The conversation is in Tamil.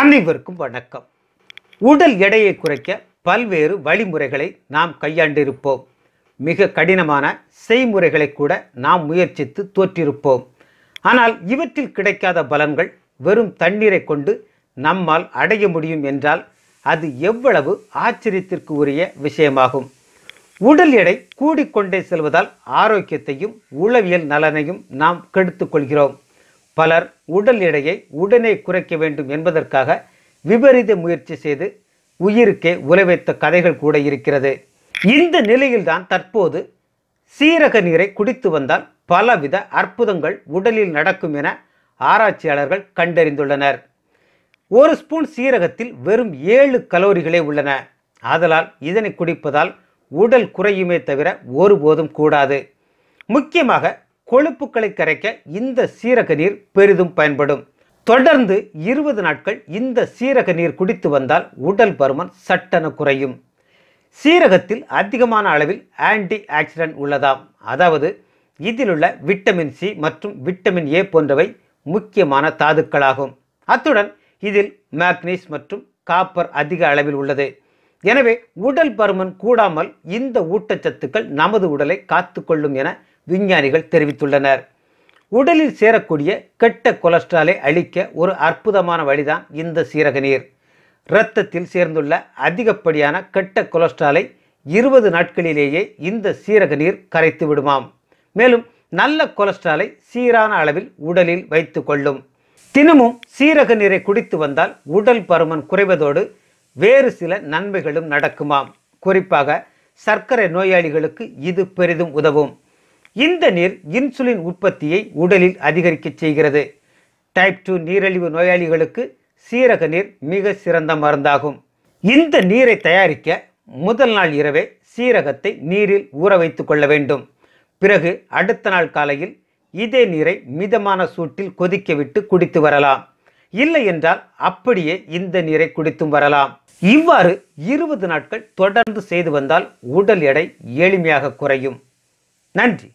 அனைவருக்கும் வணக்கம் உடல் எடையை குறைக்க பல்வேறு வழிமுறைகளை நாம் கையாண்டிருப்போம் மிக கடினமான செய்முறைகளை கூட நாம் முயற்சித்து தோற்றிருப்போம் ஆனால் இவற்றில் கிடைக்காத பலன்கள் வெறும் தண்ணீரை கொண்டு நம்மால் அடைய முடியும் என்றால் அது எவ்வளவு ஆச்சரியத்திற்கு உரிய விஷயமாகும் உடல் எடை கூடிக்கொண்டே செல்வதால் ஆரோக்கியத்தையும் உளவியல் நலனையும் நாம் கெடுத்துக்கொள்கிறோம் கொள்கிறோம் பலர் உடல் எடையை உடனே குறைக்க வேண்டும் என்பதற்காக விபரீத முயற்சி செய்து உயிருக்கே உலவைத்த கதைகள் கூட இருக்கிறது இந்த நிலையில்தான் தற்போது சீரக நீரை குடித்து வந்தால் பலவித அற்புதங்கள் உடலில் நடக்கும் என ஆராய்ச்சியாளர்கள் கண்டறிந்துள்ளனர் ஒரு ஸ்பூன் சீரகத்தில் வெறும் ஏழு கலோரிகளே உள்ளன ஆதலால் இதனை குடிப்பதால் உடல் குறையுமே தவிர ஒருபோதும் கூடாது முக்கியமாக கொழுப்புகளை கரைக்க இந்த சீரக நீர் பெரிதும் பயன்படும் தொடர்ந்து இருபது நாட்கள் இந்த சீரக நீர் குடித்து வந்தால் உடல் பருமன் சட்டென குறையும் சீரகத்தில் அதிகமான அளவில் ஆன்டி ஆக்சிடென்ட் உள்ளதாம் அதாவது இதிலுள்ள விட்டமின் சி மற்றும் விட்டமின் ஏ போன்றவை முக்கியமான தாதுக்களாகும் அத்துடன் இதில் மேக்னீஸ் மற்றும் காப்பர் அதிக அளவில் உள்ளது எனவே உடல் பருமன் கூடாமல் இந்த ஊட்டச்சத்துக்கள் நமது உடலை காத்துக்கொள்ளும் என விஞ்ஞானிகள் தெரிவித்துள்ளனர் உடலில் சேரக்கூடிய கெட்ட கொலஸ்ட்ராலை அழிக்க ஒரு அற்புதமான வழிதான் இந்த சீரக நீர் இரத்தத்தில் சேர்ந்துள்ள அதிகப்படியான கெட்ட கொலஸ்ட்ராலை இருபது நாட்களிலேயே இந்த சீரக நீர் கரைத்து விடுமாம் மேலும் நல்ல கொலஸ்ட்ராலை சீரான அளவில் உடலில் வைத்து கொள்ளும் தினமும் சீரக நீரை குடித்து வந்தால் உடல் பருமன் குறைவதோடு வேறு சில நன்மைகளும் நடக்குமாம் குறிப்பாக சர்க்கரை நோயாளிகளுக்கு இது பெரிதும் உதவும் இந்த நீர் இன்சுலின் உற்பத்தியை உடலில் அதிகரிக்க செய்கிறது டைப் டூ நீரழிவு நோயாளிகளுக்கு சீரக நீர் மிக சிறந்த மருந்தாகும் இந்த நீரை தயாரிக்க முதல் நாள் இரவே சீரகத்தை நீரில் ஊற வைத்து கொள்ள வேண்டும் பிறகு அடுத்த நாள் காலையில் இதே நீரை மிதமான சூட்டில் கொதிக்க விட்டு குடித்து வரலாம் இல்லை என்றால் அப்படியே இந்த நீரை குடித்தும் வரலாம் இவ்வாறு இருபது நாட்கள் தொடர்ந்து செய்து வந்தால் உடல் எடை எளிமையாக குறையும் நன்றி